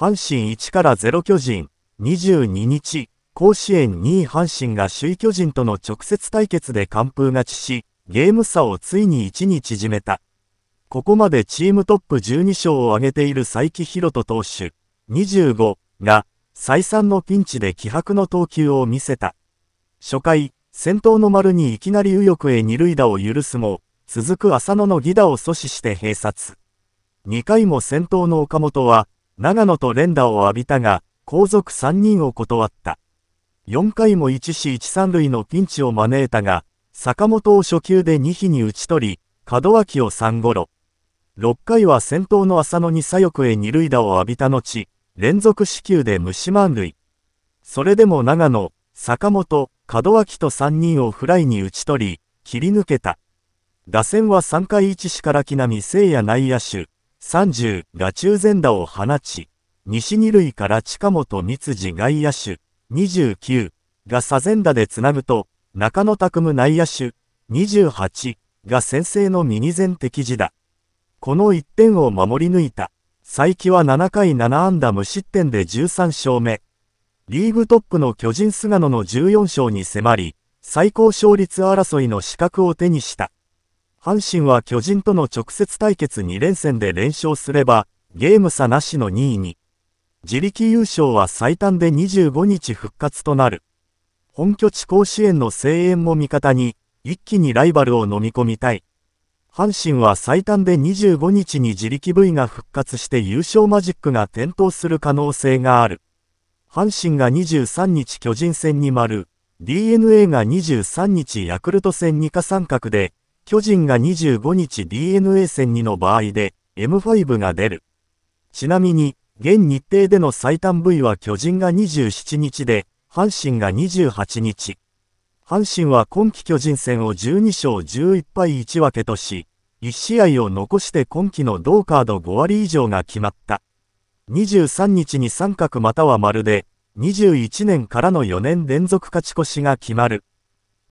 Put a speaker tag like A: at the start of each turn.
A: 阪神1から0巨人、22日、甲子園2位阪神が首位巨人との直接対決で完封勝ちし、ゲーム差をついに1に縮めた。ここまでチームトップ12勝を挙げている佐伯博人投手、25が、再三のピンチで気迫の投球を見せた。初回、先頭の丸にいきなり右翼へ二塁打を許すも、続く浅野の犠打を阻止して併殺。2回も先頭の岡本は、長野と連打を浴びたが、後続3人を断った。4回も1死1三塁のピンチを招いたが、坂本を初球で2比に打ち取り、門脇を3ゴロ。6回は先頭の浅野に左翼へ二塁打を浴びた後、連続死球で虫満塁。それでも長野、坂本、門脇と3人をフライに打ち取り、切り抜けた。打線は3回1死から木並聖夜内野手、30が中前打を放ち、西二塁から近本三辻外野手、29が左前打でつなぐと、中野拓夢内野手、28が先制の右前敵時だ。この1点を守り抜いた。佐伯は7回7安打無失点で13勝目。リーグトップの巨人菅野の14勝に迫り、最高勝率争いの資格を手にした。阪神は巨人との直接対決2連戦で連勝すれば、ゲーム差なしの2位に。自力優勝は最短で25日復活となる。本拠地甲子園の声援も味方に、一気にライバルを飲み込みたい。阪神は最短で25日に自力部位が復活して優勝マジックが点灯する可能性がある。阪神が23日巨人戦に丸、DNA が23日ヤクルト戦2か三角で、巨人が25日 DNA 戦2の場合で M5 が出る。ちなみに、現日程での最短部位は巨人が27日で、阪神が28日。阪神は今季巨人戦を12勝11敗1分けとし、1試合を残して今季の同カード5割以上が決まった。23日に三角または丸で、21年からの4年連続勝ち越しが決まる。